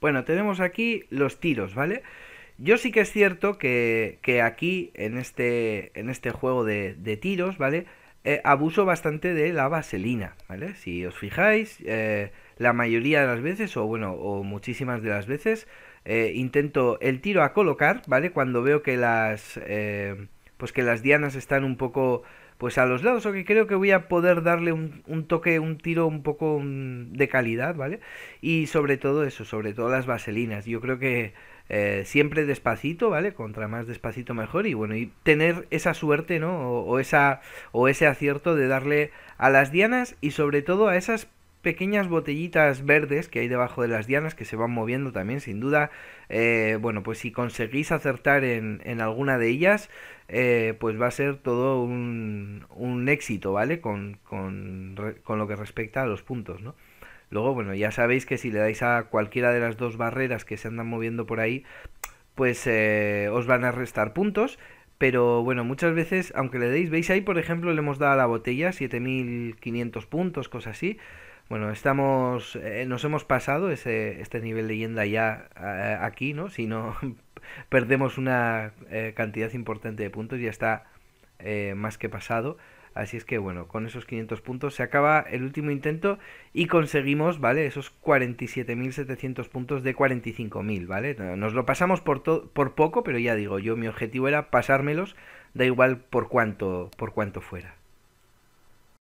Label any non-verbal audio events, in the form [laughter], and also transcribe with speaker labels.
Speaker 1: Bueno, tenemos aquí los tiros, ¿vale? Yo sí que es cierto que, aquí, en este, en este juego de, tiros, ¿vale? Eh, abuso bastante de la vaselina, ¿vale? Si os fijáis, eh, la mayoría de las veces, o bueno, o muchísimas de las veces, eh, intento el tiro a colocar, ¿vale? Cuando veo que las pues que las dianas están un poco pues a los lados, o que creo que voy a poder darle un, toque, un tiro un poco mm, de calidad, ¿vale? Y sobre todo eso, sobre todo las vaselinas. Yo creo que eh, siempre despacito, ¿vale? Contra más despacito mejor. Y bueno, y tener esa suerte, ¿no? o, esa, o ese acierto de darle a las dianas y sobre todo a esas pequeñas botellitas verdes que hay debajo de las dianas que se van moviendo también, sin duda. Eh, bueno, pues si conseguís acertar en, alguna de ellas, eh, pues va a ser todo un, éxito, ¿vale? Con, con, con, lo que respecta a los puntos, ¿no? Luego, bueno, ya sabéis que si le dais a cualquiera de las dos barreras que se andan moviendo por ahí, pues eh, os van a restar puntos pero bueno, muchas veces, aunque le deis, veis ahí, por ejemplo, le hemos dado a la botella 7500 puntos, cosas así. Bueno, estamos, eh, nos hemos pasado ese, este nivel de leyenda ya eh, aquí, ¿no? Si no, [laughs] perdemos una eh, cantidad importante de puntos, ya está más que pasado. Así es que bueno, con esos 500 puntos se acaba el último intento y conseguimos, ¿vale? Esos 47.700 puntos de 45.000, ¿vale? Nos lo pasamos por, por poco, pero ya digo, yo mi objetivo era pasármelos, da igual por cuánto, por cuánto fuera.